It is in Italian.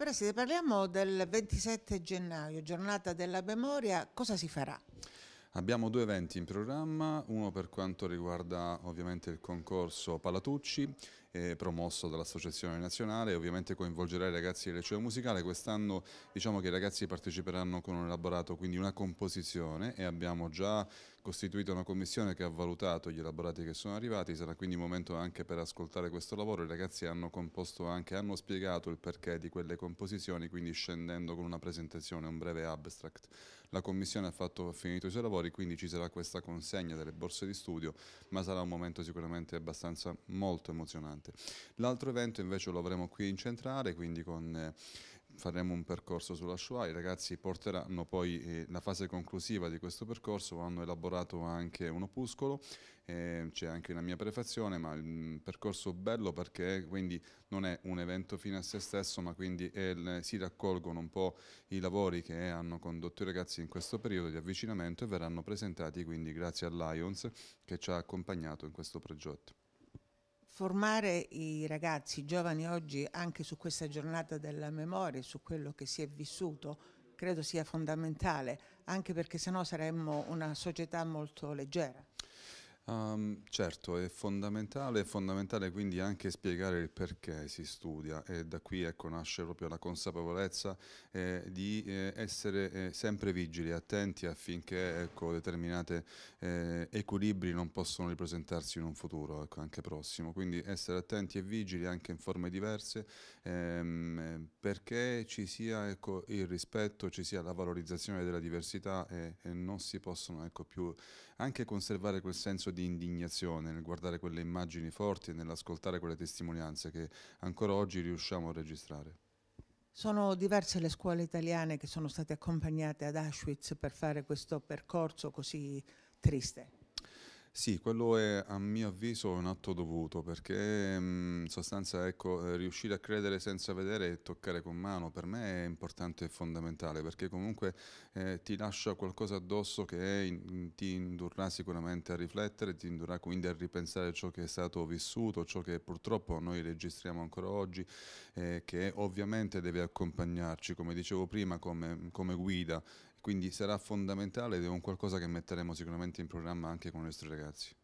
Presidente, parliamo del 27 gennaio, giornata della memoria, cosa si farà? Abbiamo due eventi in programma, uno per quanto riguarda ovviamente il concorso Palatucci, eh, promosso dall'Associazione Nazionale, ovviamente coinvolgerà i ragazzi del liceo musicale, quest'anno diciamo che i ragazzi parteciperanno con un elaborato, quindi una composizione e abbiamo già costituita una commissione che ha valutato gli elaborati che sono arrivati, sarà quindi momento anche per ascoltare questo lavoro, i ragazzi hanno composto anche, hanno spiegato il perché di quelle composizioni, quindi scendendo con una presentazione, un breve abstract. La commissione ha, fatto, ha finito i suoi lavori, quindi ci sarà questa consegna delle borse di studio, ma sarà un momento sicuramente abbastanza molto emozionante. L'altro evento invece lo avremo qui in centrale, quindi con eh, faremo un percorso sulla Shoah, i ragazzi porteranno poi eh, la fase conclusiva di questo percorso, hanno elaborato anche un opuscolo, eh, c'è anche una mia prefazione, ma il mm, percorso bello perché quindi non è un evento fine a se stesso, ma quindi è, si raccolgono un po' i lavori che hanno condotto i ragazzi in questo periodo di avvicinamento e verranno presentati quindi grazie all'Ions che ci ha accompagnato in questo progetto formare i ragazzi i giovani oggi anche su questa giornata della memoria, su quello che si è vissuto, credo sia fondamentale, anche perché sennò saremmo una società molto leggera. Um, certo, è fondamentale, è fondamentale quindi anche spiegare il perché si studia e da qui ecco, nasce proprio la consapevolezza eh, di eh, essere eh, sempre vigili, attenti affinché ecco, determinate eh, equilibri non possano ripresentarsi in un futuro, ecco, anche prossimo, quindi essere attenti e vigili anche in forme diverse ehm, perché ci sia ecco, il rispetto, ci sia la valorizzazione della diversità e, eh, e non si possono ecco, più anche conservare quel senso di di indignazione nel guardare quelle immagini forti e nell'ascoltare quelle testimonianze che ancora oggi riusciamo a registrare. Sono diverse le scuole italiane che sono state accompagnate ad Auschwitz per fare questo percorso così triste. Sì, quello è a mio avviso un atto dovuto perché mhmm, in sostanza ecco, eh, riuscire a credere senza vedere e toccare con mano per me è importante e fondamentale perché comunque eh, ti lascia qualcosa addosso che in, ti indurrà sicuramente a riflettere, ti indurrà quindi a ripensare ciò che è stato vissuto, ciò che purtroppo noi registriamo ancora oggi, eh, che ovviamente deve accompagnarci, come dicevo prima, come, come guida quindi sarà fondamentale ed è un qualcosa che metteremo sicuramente in programma anche con i nostri ragazzi.